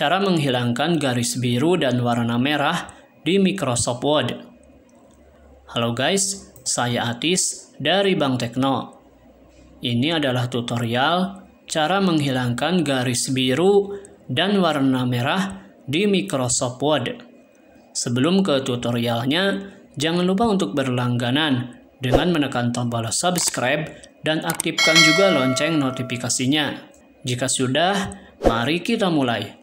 cara menghilangkan garis biru dan warna merah di Microsoft Word. Halo guys, saya Atis dari Bank Tekno. Ini adalah tutorial cara menghilangkan garis biru dan warna merah di Microsoft Word. Sebelum ke tutorialnya, jangan lupa untuk berlangganan dengan menekan tombol subscribe dan aktifkan juga lonceng notifikasinya. Jika sudah, mari kita mulai.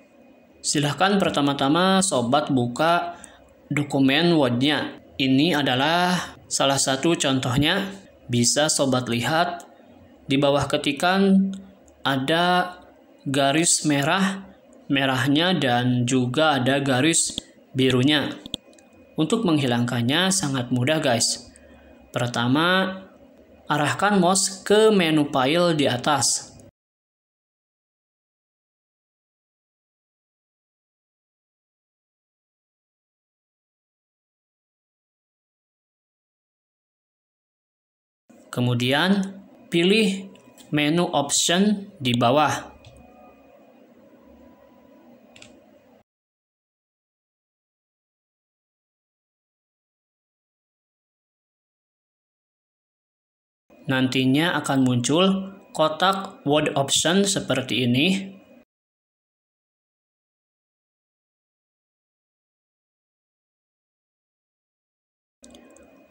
Silahkan pertama-tama sobat buka dokumen Word-nya. Ini adalah salah satu contohnya. Bisa sobat lihat di bawah ketikan ada garis merah merahnya dan juga ada garis birunya. Untuk menghilangkannya sangat mudah guys. Pertama, arahkan mouse ke menu file di atas. Kemudian pilih menu option di bawah. Nantinya akan muncul kotak word option seperti ini.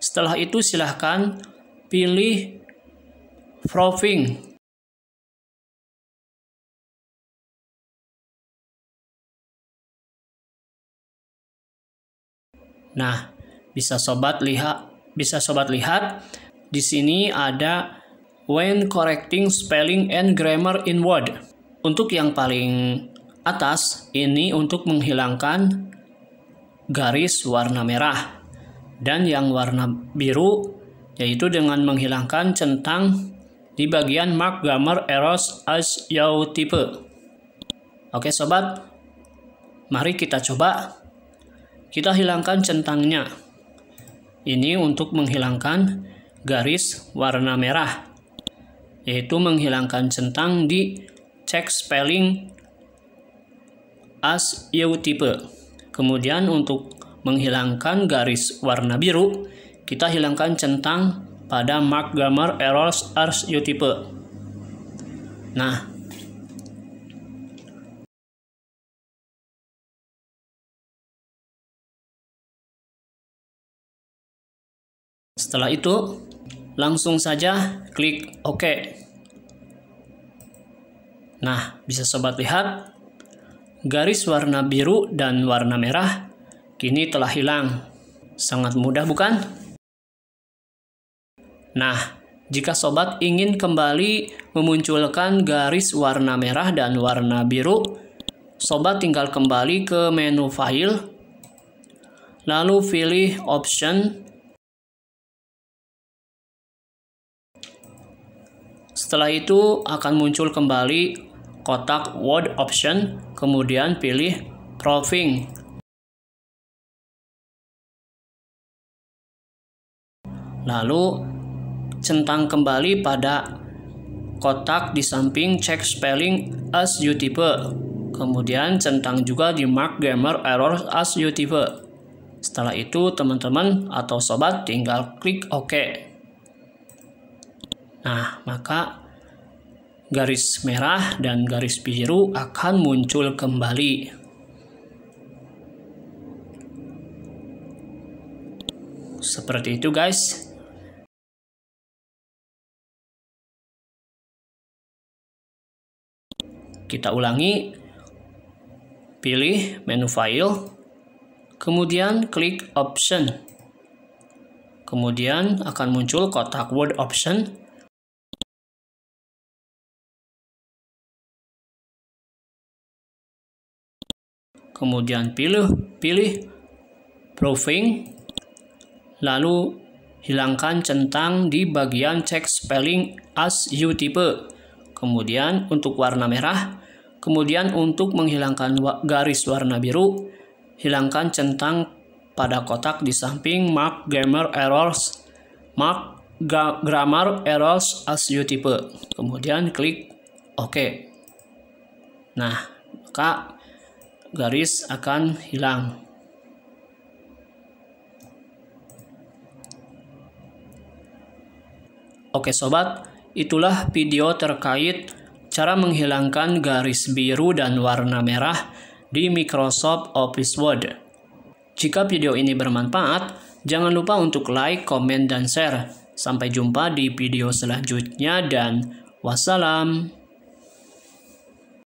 Setelah itu silahkan pilih proofing. Nah, bisa sobat lihat bisa sobat lihat di sini ada when correcting spelling and grammar in Word. Untuk yang paling atas ini untuk menghilangkan garis warna merah dan yang warna biru yaitu dengan menghilangkan centang di bagian mark grammar errors as your type. Oke sobat, mari kita coba. Kita hilangkan centangnya. Ini untuk menghilangkan garis warna merah, yaitu menghilangkan centang di check spelling as you type. Kemudian untuk menghilangkan garis warna biru, kita hilangkan centang pada mark grammar errors ars utype. Nah, Setelah itu, langsung saja klik OK. Nah, bisa sobat lihat, garis warna biru dan warna merah kini telah hilang. Sangat mudah bukan? Nah, jika sobat ingin kembali memunculkan garis warna merah dan warna biru, sobat tinggal kembali ke menu file, lalu pilih option. Setelah itu akan muncul kembali kotak word option, kemudian pilih proofing Lalu centang kembali pada kotak di samping cek spelling as you type. Kemudian centang juga di mark grammar error as you type. Setelah itu teman-teman atau sobat tinggal klik OK. Nah, maka garis merah dan garis biru akan muncul kembali. Seperti itu guys. Kita ulangi, pilih menu file, kemudian klik option. Kemudian akan muncul kotak word option. Kemudian pilih pilih proofing lalu hilangkan centang di bagian cek spelling as you type Kemudian untuk warna merah Kemudian untuk menghilangkan garis warna biru, hilangkan centang pada kotak di samping mark grammar errors, mark grammar errors as you type. Kemudian klik OK. Nah, maka garis akan hilang. Oke sobat, itulah video terkait cara menghilangkan garis biru dan warna merah di Microsoft Office Word. Jika video ini bermanfaat, jangan lupa untuk like, komen, dan share. Sampai jumpa di video selanjutnya dan wassalam.